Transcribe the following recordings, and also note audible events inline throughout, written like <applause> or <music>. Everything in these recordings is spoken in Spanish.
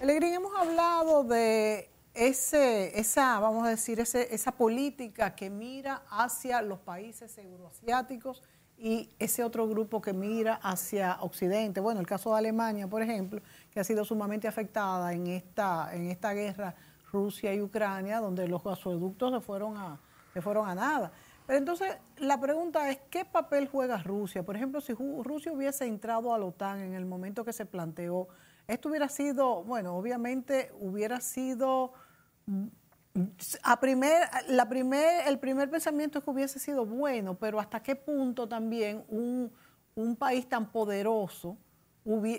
Alegría, hemos hablado de ese, esa, vamos a decir, ese, esa política que mira hacia los países euroasiáticos y ese otro grupo que mira hacia Occidente. Bueno, el caso de Alemania, por ejemplo, que ha sido sumamente afectada en esta, en esta guerra Rusia y Ucrania, donde los gasoductos se fueron a, se fueron a nada. Pero entonces la pregunta es, ¿qué papel juega Rusia? Por ejemplo, si Rusia hubiese entrado a la OTAN en el momento que se planteó esto hubiera sido, bueno, obviamente hubiera sido a primer, la primer, el primer pensamiento es que hubiese sido bueno, pero hasta qué punto también un, país tan poderoso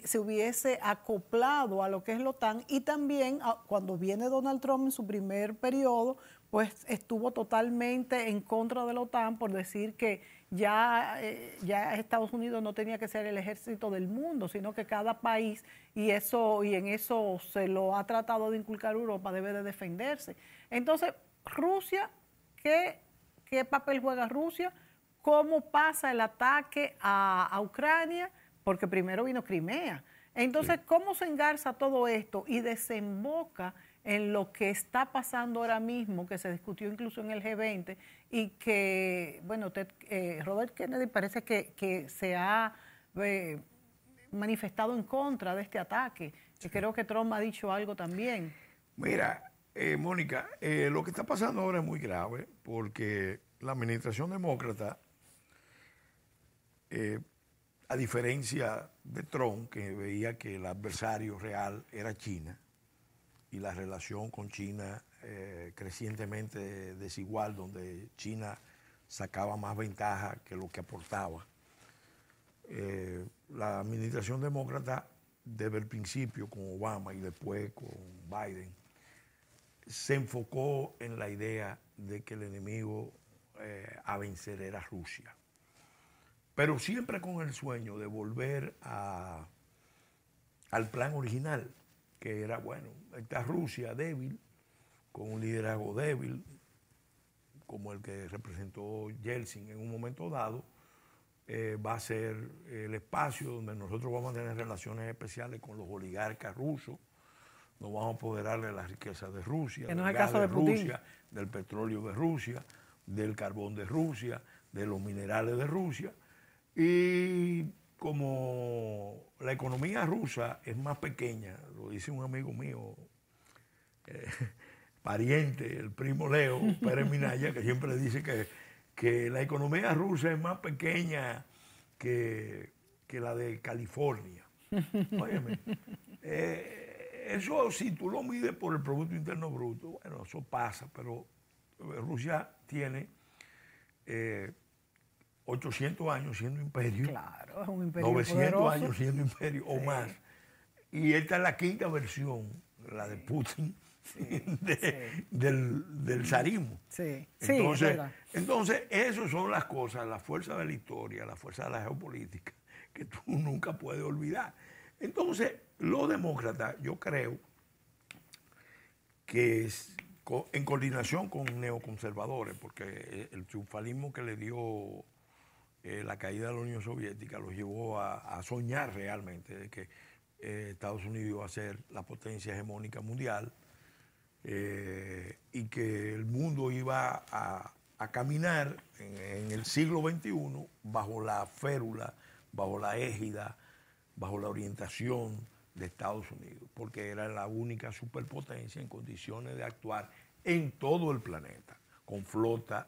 se hubiese acoplado a lo que es la OTAN y también ah, cuando viene Donald Trump en su primer periodo, pues estuvo totalmente en contra de la OTAN por decir que ya, eh, ya Estados Unidos no tenía que ser el ejército del mundo, sino que cada país, y eso, y en eso se lo ha tratado de inculcar Europa, debe de defenderse. Entonces, Rusia, ¿qué, papel juega Rusia? ¿Cómo pasa el ataque a, Ucrania? Porque primero vino Crimea. Entonces, ¿cómo se engarza todo esto y desemboca en lo que está pasando ahora mismo, que se discutió incluso en el G20 y que, bueno, eh, Robert Kennedy parece que, se ha eh, manifestado en contra de este ataque. y Creo que Trump ha dicho algo también. Mira, eh, Mónica, lo que está pasando ahora es muy grave porque la administración demócrata, a diferencia de Trump, que veía que el adversario real era China, y la relación con China eh, crecientemente desigual, donde China sacaba más ventaja que lo que aportaba. Eh, la administración demócrata, desde el principio con Obama y después con Biden, se enfocó en la idea de que el enemigo eh, a vencer era Rusia. Pero siempre con el sueño de volver a, al plan original, que era, bueno, esta Rusia débil, con un liderazgo débil, como el que representó Yeltsin en un momento dado, eh, va a ser el espacio donde nosotros vamos a tener relaciones especiales con los oligarcas rusos, nos vamos a apoderar de la riqueza de Rusia, del gas de Rusia, del petróleo de Rusia, del carbón de Rusia, de los minerales de Rusia, y como la economía rusa es más pequeña, lo dice un amigo mío, eh, <laughs> pariente, el primo Leo Pérez Minaya, que siempre dice que, la economía rusa es más pequeña que, que la de California. Eh, eso si tú lo mides por el Producto Interno Bruto, bueno, eso pasa, pero Rusia tiene... Eh, 800 años siendo imperio. Claro, es un imperio 900 años siendo imperio o más. Y esta es la quinta versión, la de Putin, <laughs> Del, zarismo. Sí, entonces, entonces, esas son las cosas, la fuerza de la historia, la fuerza de la geopolítica, que tú <laughs> nunca puedes olvidar. Entonces, los demócratas, yo creo que es, en coordinación con neoconservadores, porque eh, el triunfalismo que le dio eh, la caída de la Unión Soviética los llevó a, soñar realmente de que eh, Estados Unidos iba a ser la potencia hegemónica mundial eh, y que el mundo iba a, caminar en, en, el siglo XXI bajo la férula, bajo la égida, bajo la orientación de Estados Unidos, porque era la única superpotencia en condiciones de actuar en todo el planeta, con flota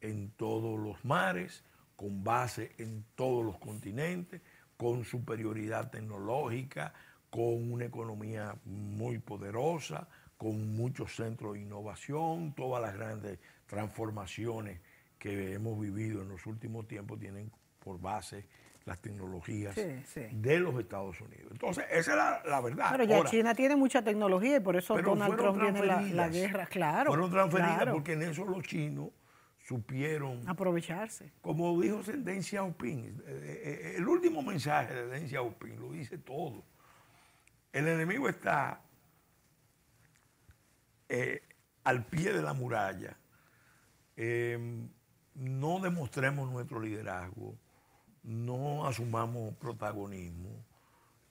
en todos los mares, con base en todos los continentes, con superioridad tecnológica, con una economía muy poderosa, con muchos centros de innovación, todas las grandes transformaciones que hemos vivido en los últimos tiempos tienen por base las tecnologías de los Estados Unidos. Entonces, esa es la, verdad. Pero ya China tiene mucha tecnología y por eso Donald Trump viene la, guerra, claro. Fueron transferidas porque en eso los chinos supieron aprovecharse. Como dijo ...Sendencia opin eh, eh, eh, el último mensaje de Sendencia Xiaoping lo dice todo. El enemigo está al pie de la muralla. Em, no demostremos nuestro liderazgo, no asumamos protagonismo.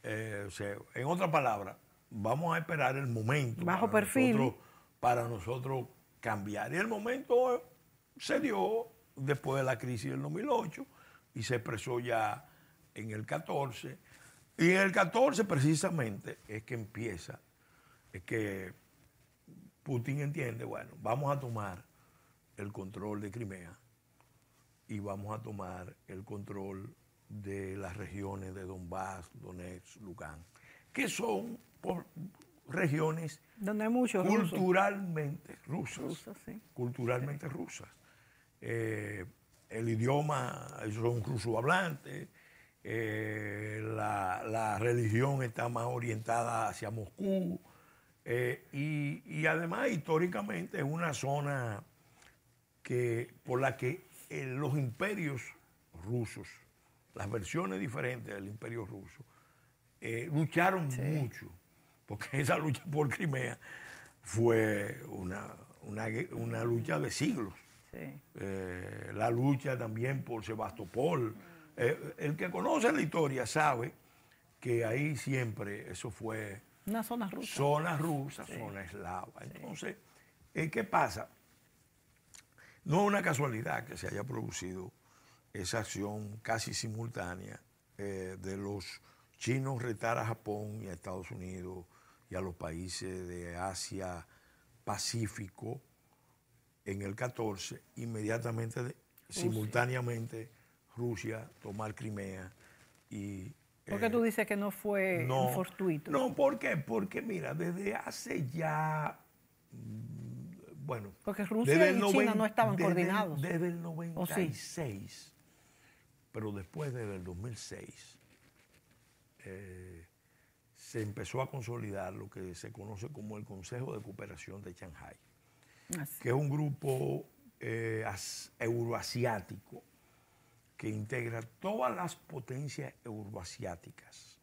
en otras palabras, vamos a esperar el momento. Bajo para perfil. Nosotros, para nosotros cambiar. Y el momento se dio después de la crisis del 2008 y se expresó ya en el 14. Y en el 14 precisamente es que empieza, es que Putin entiende, bueno, vamos a tomar el control de Crimea y vamos a tomar el control de las regiones de Donbass, Donetsk, Lugansk, que son por regiones Donde muchos culturalmente rusas, culturalmente rusas. Eh, el idioma, son ruso hablantes, eh, la, la, religión está más orientada hacia Moscú eh, y, además históricamente es una zona que, por la que eh, los imperios rusos, las versiones diferentes del imperio ruso, lucharon mucho, porque <laughs> esa lucha por Crimea fue una lucha de siglos. Eh, la lucha también por Sebastopol. Eh, el que conoce la historia sabe que ahí siempre eso fue... Una zona rusa. Zona rusa, eslava. Entonces, eh, ¿qué pasa? No es una casualidad que se haya producido esa acción casi simultánea de los chinos retar a Japón y a Estados Unidos y a los países de Asia Pacífico, en el 14, inmediatamente, simultáneamente, Rusia tomar Crimea y... ¿Por qué eh, tú dices que no fue fortuito? No, ¿por qué? Porque mira, desde hace ya... Mm, bueno, porque Rusia y China no estaban coordinados. Desde el 96, pero después del 2006, eh, se empezó a consolidar lo que se conoce como el Consejo de Cooperación de Shanghái que es un grupo eh, euroasiático que integra todas las potencias euroasiáticas.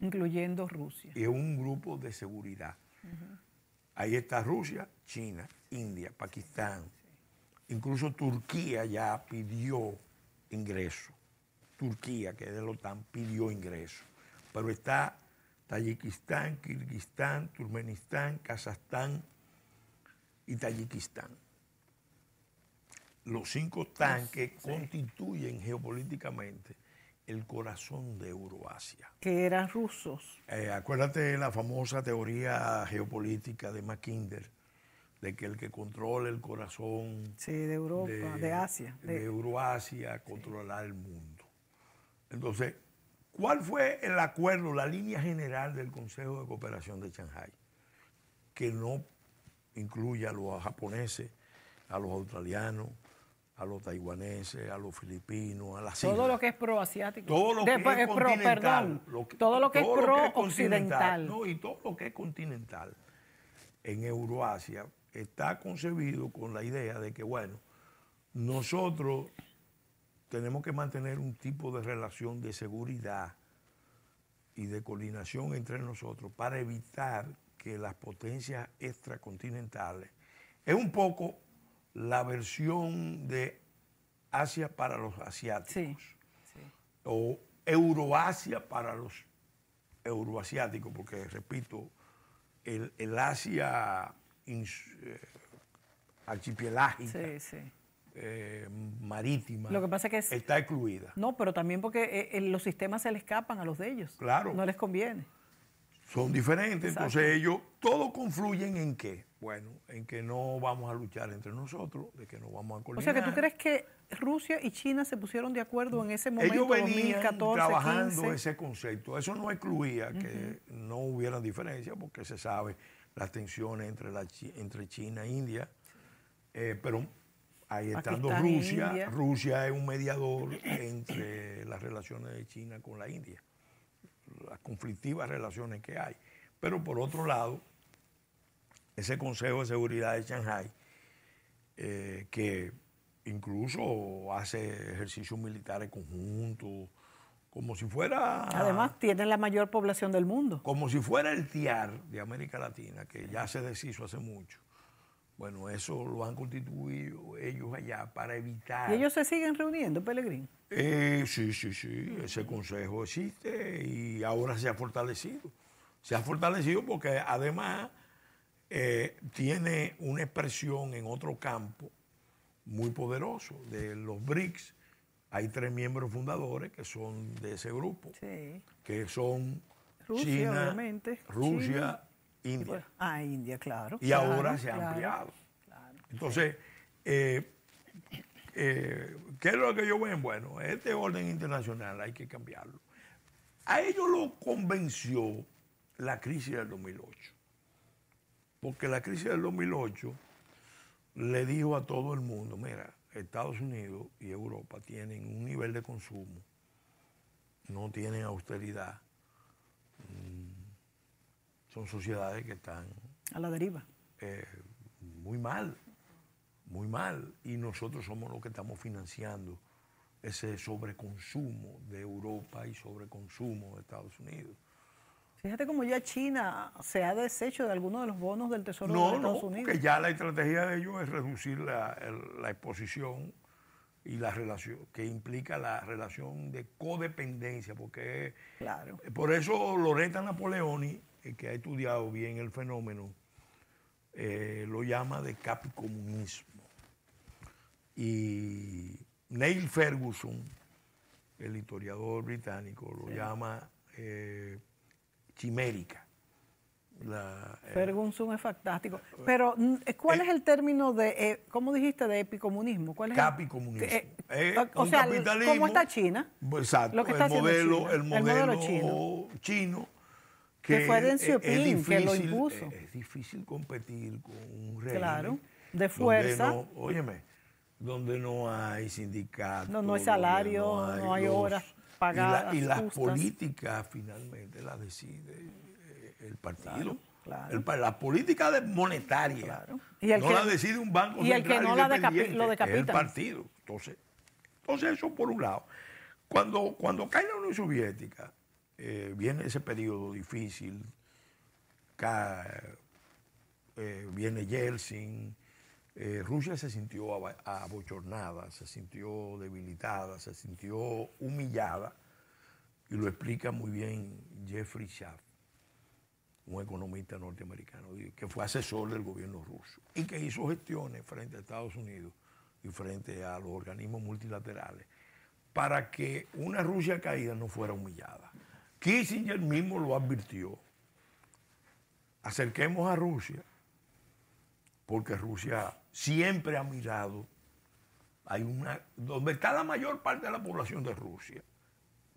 Incluyendo Rusia. Y es un grupo de seguridad. Ahí está Rusia, China, India, Pakistán. Incluso Turquía ya pidió ingreso. Turquía, que es de la OTAN, pidió ingreso. Pero está Tayikistán, Kirguistán, Turmenistán, Kazajstán, y Tayikistán. Los cinco tanques constituyen geopolíticamente el corazón de Euroasia. Que eran rusos. Eh, acuérdate la famosa teoría geopolítica de Mackinder, de que el que controla el corazón de Europa, de, Asia, de, Euroasia, controlará el mundo. Entonces, ¿cuál fue el acuerdo, la línea general del Consejo de Cooperación de Shanghái? Que no incluye a los japoneses, a los australianos, a los taiwaneses, a los filipinos, a las Todo lo que es proasiático. Todo lo que es, pro, perdón, todo lo que es pro-occidental. No, y todo lo que es continental en Euroasia está concebido con la idea de que, bueno, nosotros tenemos que mantener un tipo de relación de seguridad y de coordinación entre nosotros para evitar que las potencias extracontinentales. Es un poco la versión de Asia para los asiáticos. Sí, O Euroasia para los euroasiáticos, porque repito, el, Asia ins, marítima está excluida. No, pero también porque eh, eh, los sistemas se le escapan a los de ellos. Claro. No les conviene son diferentes. Entonces ellos, todos confluyen en qué? Bueno, en que no vamos a luchar entre nosotros, de que no vamos a coordinar. O sea, que tú crees que Rusia y China se pusieron de acuerdo en ese momento, ellos venían trabajando ese concepto. Eso no excluía que no hubiera diferencia, porque se sabe las tensiones entre, la, entre China e India, eh, pero ahí estando Rusia, Rusia es un mediador entre las relaciones de China con la India las conflictivas relaciones que hay. Pero por otro lado, ese Consejo de Seguridad de Shanghai eh, que incluso hace ejercicios militares conjuntos, como si fuera... Además, tiene la mayor población del mundo. Como si fuera el TIAR de América Latina, que ya se deshizo hace mucho. Bueno, eso lo han constituido ellos allá para evitar. ¿Y ellos se siguen reuniendo, Pelegrín? Eh, sí, sí, sí, ese consejo existe y ahora se ha fortalecido. Se ha fortalecido porque además eh, tiene una expresión en otro campo muy poderoso de los BRICS. Hay tres miembros fundadores que son de ese grupo, sí. que son Rusia, China, Rusia India. ah, India, claro. Y ahora se ha ampliado. Entonces, eh, eh, ¿qué es lo que yo ven? Bueno, este orden internacional hay que cambiarlo. A ellos lo convenció la crisis del 2008. Porque la crisis del 2008 le dijo a todo el mundo, mira, Estados Unidos y Europa tienen un nivel de consumo, no tienen austeridad, son sociedades que están... A la deriva. Eh, muy mal, muy mal. Y nosotros somos los que estamos financiando ese sobreconsumo de Europa y sobreconsumo de Estados Unidos. Fíjate cómo ya China se ha deshecho de algunos de los bonos del Tesoro de Estados Unidos. No, ya la estrategia de ellos es reducir la, la exposición y la relación que implica la relación de codependencia, porque claro. por eso Loreta Napoleoni eh, que ha estudiado bien el fenómeno, eh, lo llama de capicomunismo. Y Neil Ferguson, el historiador británico, lo llama eh, chimérica. Ferguson es fantástico. Pero, mm, ¿cuál es el término de, cómo dijiste, de epicomunismo? capicomunismo. o sea, ¿cómo está China? Exacto. el, modelo, chino que, fue que lo eh, impuso. Es difícil competir con un régimen. de fuerza. óyeme, donde no hay sindicatos. No, hay salario, no hay, horas pagadas. Y, la, las políticas finalmente las decide eh, el partido. Claro, la política monetaria no la decide un banco y el que no la lo decapita. el partido. Entonces, entonces eso por un lado. Cuando, cuando cae la Unión Soviética, eh, viene ese periodo difícil, eh, viene Yeltsin, eh, Rusia se sintió abochornada, se sintió debilitada, se sintió humillada, y lo explica muy bien Jeffrey Schaaf, un economista norteamericano, que fue asesor del gobierno ruso y que hizo gestiones frente a Estados Unidos y frente a los organismos multilaterales para que una Rusia caída no fuera humillada. Kissinger mismo lo advirtió. Acerquemos a Rusia, porque Rusia siempre ha mirado, hay una, donde está la mayor parte de la población de Rusia,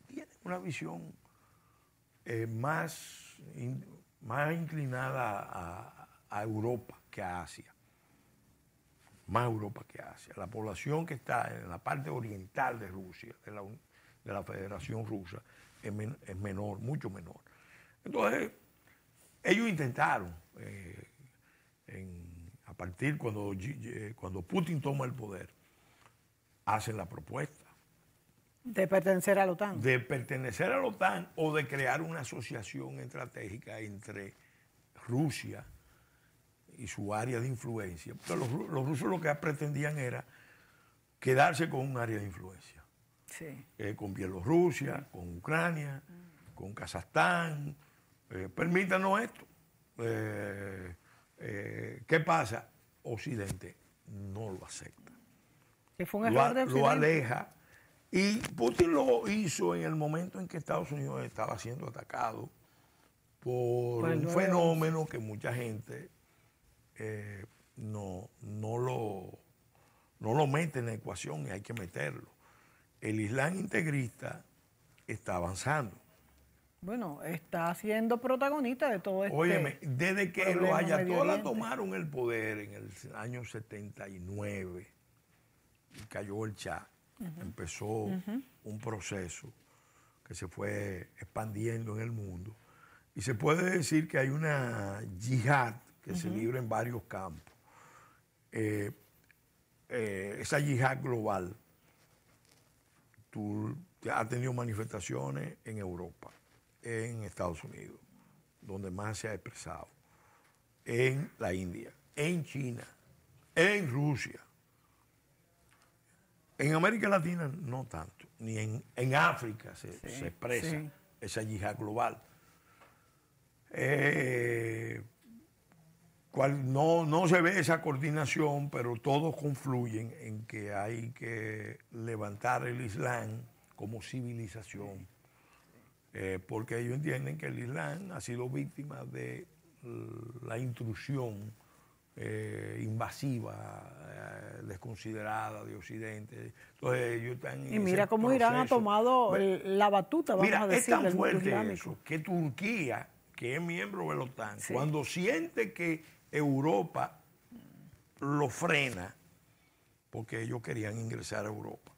tiene una visión eh, más, más inclinada a, Europa que a Asia. Más Europa que Asia. La población que está en la parte oriental de Rusia, de la Federación Rusa, es, menor, mucho menor. Entonces, ellos intentaron, eh, a partir cuando, cuando Putin toma el poder, hacen la propuesta. De pertenecer a la OTAN. De pertenecer a la OTAN o de crear una asociación estratégica entre Rusia y su área de influencia. los rusos lo que pretendían era quedarse con un área de influencia. Eh, con Bielorrusia, con Ucrania, mm. con Kazajstán. Eh, permítanos esto. Eh, ¿Qué pasa? Occidente no lo acepta. lo, aleja. Y Putin lo hizo en el momento en que Estados Unidos estaba siendo atacado por, un fenómeno que mucha gente no, no, lo, no lo mete en la ecuación y hay que meterlo el Islam integrista está avanzando. Bueno, está siendo protagonista de todo esto. Óyeme, desde que los ayatolás tomaron el poder en el año 79 y cayó el chat. empezó un proceso que se fue expandiendo en el mundo. Y se puede decir que hay una yihad que se libra en varios campos. Eh, eh, esa yihad global tú, ha tenido manifestaciones en Europa, en Estados Unidos, donde más se ha expresado, en la India, en China, en Rusia. En América Latina no tanto, ni en, África se, expresa esa yihad global. Eh, no, no se ve esa coordinación, pero todos confluyen en que hay que levantar el Islam como civilización, eh, porque ellos entienden que el Islam ha sido víctima de la intrusión eh, invasiva, eh, desconsiderada de Occidente. ellos Y mira cómo Irán ha tomado la batuta, vamos mira, a decir. Es tan fuerte eso que Turquía, que es miembro de la OTAN, cuando siente que Europa lo frena porque ellos querían ingresar a Europa.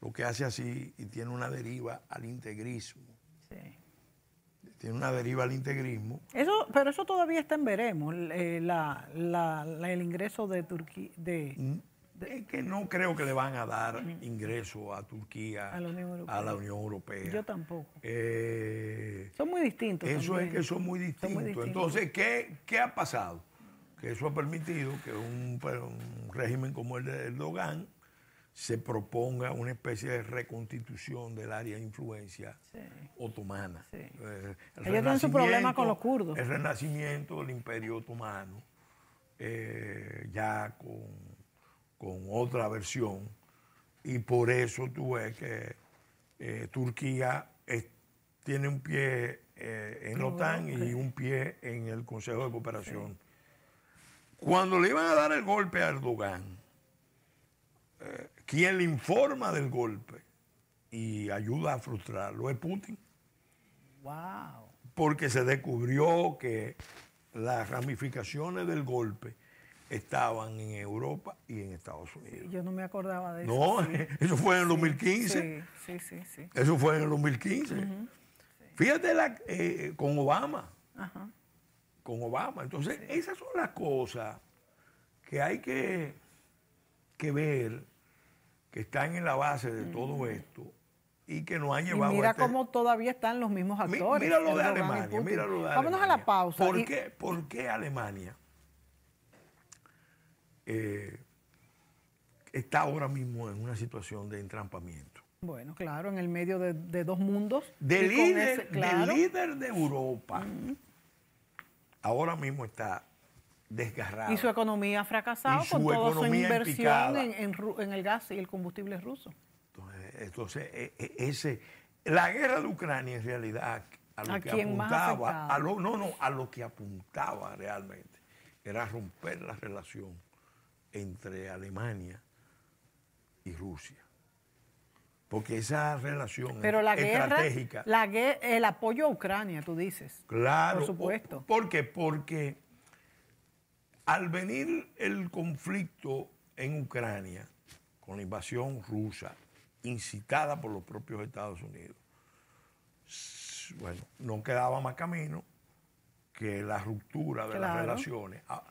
Lo que hace así y tiene una deriva al integrismo. Sí. Tiene una deriva al integrismo. Eso, pero eso todavía está en veremos, el eh, ingreso de Turquía. Mm. De, es que no creo que le van a dar mm. ingreso a Turquía, a la Unión Europea. Yo tampoco. Eh, son muy distintos. Eso es que son muy distintos. Entonces, ¿qué ha pasado? que eso ha permitido que pues, un, régimen como el de Erdogan se proponga una especie de reconstitución del área de influencia otomana. Sí. Eh, Ellos tienen su problema con los kurdos. El renacimiento del imperio otomano, eh, ya con, otra versión, y por eso tú ves que eh, Turquía tiene un pie en la OTAN y un pie en el Consejo de Cooperación. Cuando le iban a dar el golpe a Erdogan, eh, quien le informa del golpe y ayuda a frustrarlo es Putin. Wow. Porque se descubrió que las ramificaciones del golpe estaban en Europa y en Estados Unidos. Yo no me acordaba de eso. No, <laughs> eso fue en el 2015. Sí, sí, sí. Eso fue en el 2015. Fíjate eh, con Obama. Ajá con Obama. Entonces, esas son las cosas que hay que, que ver, que están en la base de todo esto y que nos han llevado y mira este cómo todavía están los mismos actores. mira lo de Alemania, mira lo de Vámonos a la pausa. ¿Por, qué, Alemania eh, está ahora mismo en una situación de entrampamiento? Bueno, claro, en el medio de, dos mundos. Del líder, de líder de Europa ahora mismo está desgarrado. Y su economía ha fracasado con toda su inversión en, el gas y el combustible ruso. Entonces, e, e, ese, la guerra de Ucrania en realidad a no, no, a lo que apuntaba realmente, era romper la relación entre Alemania y Rusia porque esa relación Pero la estratégica. Guerra, el apoyo a Ucrania, tú dices. Claro. Por supuesto. ¿Por qué? Porque al venir el conflicto en Ucrania, con la invasión rusa, incitada por los propios Estados Unidos, bueno, no quedaba más camino que la ruptura de las relaciones. Ah,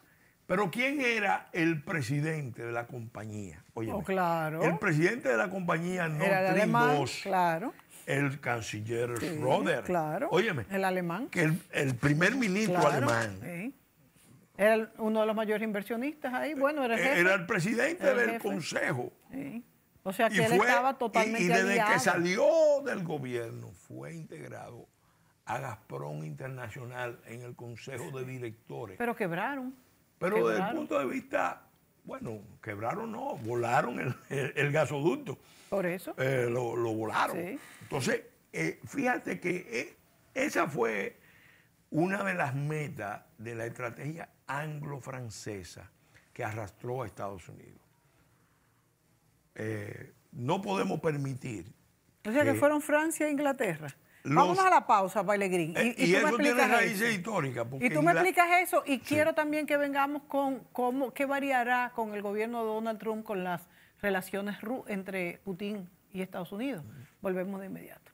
pero ¿quién era el presidente de la compañía? Oye, oh, claro. el presidente de la compañía no el Claro. El canciller Schroeder. Claro. Óyeme. El alemán. el, primer ministro alemán. Era uno de los mayores inversionistas ahí. Bueno, era el Era el presidente del consejo. O sea que y él estaba totalmente. Y, desde que salió del gobierno fue integrado a Gazprom Internacional en el consejo de directores. Pero quebraron. Pero desde el punto de vista, bueno, quebraron no, volaron el, <laughs> gasoducto. Por eso. Eh, lo, volaron. Entonces, eh, fíjate que eh, esa fue una de las metas de la estrategia anglo-francesa que arrastró a Estados Unidos. no podemos permitir. O sea que fueron Francia e Inglaterra. Vamos a la pausa, Baile eh, Y, tú me explicas tiene raíces eso. históricas. Y tú me explicas eso y quiero también que vengamos con cómo, qué variará con el gobierno de Donald Trump con las relaciones entre Putin y Estados Unidos. Volvemos de inmediato.